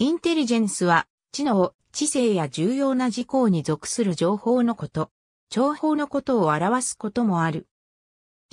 インテリジェンスは、知能、知性や重要な事項に属する情報のこと、情報のことを表すこともある。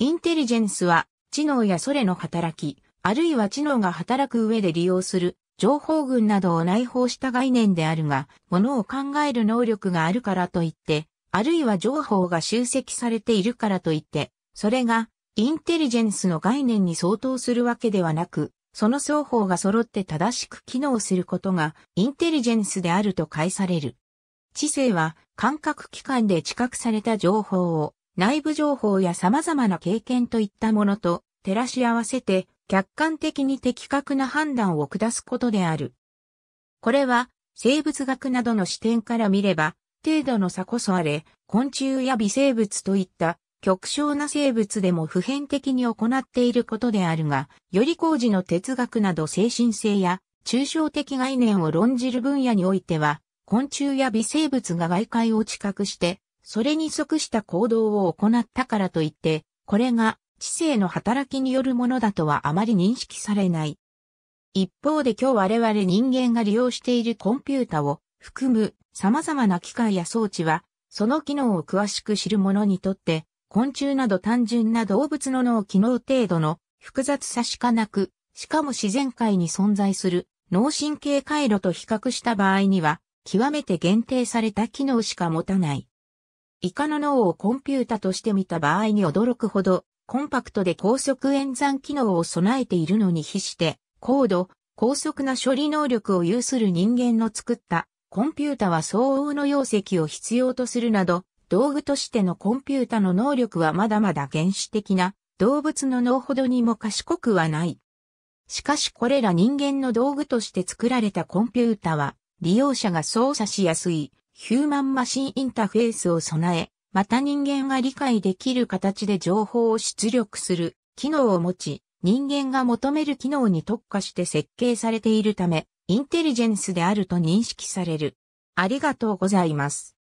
インテリジェンスは、知能やそれの働き、あるいは知能が働く上で利用する、情報群などを内包した概念であるが、ものを考える能力があるからといって、あるいは情報が集積されているからといって、それが、インテリジェンスの概念に相当するわけではなく、その双方が揃って正しく機能することがインテリジェンスであると解される。知性は感覚器官で知覚された情報を内部情報や様々な経験といったものと照らし合わせて客観的に的確な判断を下すことである。これは生物学などの視点から見れば程度の差こそあれ、昆虫や微生物といった極小な生物でも普遍的に行っていることであるが、より工事の哲学など精神性や抽象的概念を論じる分野においては、昆虫や微生物が外界を知覚して、それに即した行動を行ったからといって、これが知性の働きによるものだとはあまり認識されない。一方で今日我々人間が利用しているコンピュータを含む様々な機械や装置は、その機能を詳しく知る者にとって昆虫など単純な動物の脳機能程度の複雑さしかなく、しかも自然界に存在する脳神経回路と比較した場合には、極めて限定された機能しか持たない。イカの脳をコンピュータとして見た場合に驚くほど、コンパクトで高速演算機能を備えているのに比して、高度、高速な処理能力を有する人間の作ったコンピュータは相応の容積を必要とするなど、道具としてのコンピュータの能力はまだまだ原始的な動物の脳ほどにも賢くはない。しかしこれら人間の道具として作られたコンピュータは、利用者が操作しやすいヒューマンマシンインターフェースを備え、また人間が理解できる形で情報を出力する機能を持ち、人間が求める機能に特化して設計されているため、インテリジェンスであると認識される。ありがとうございます。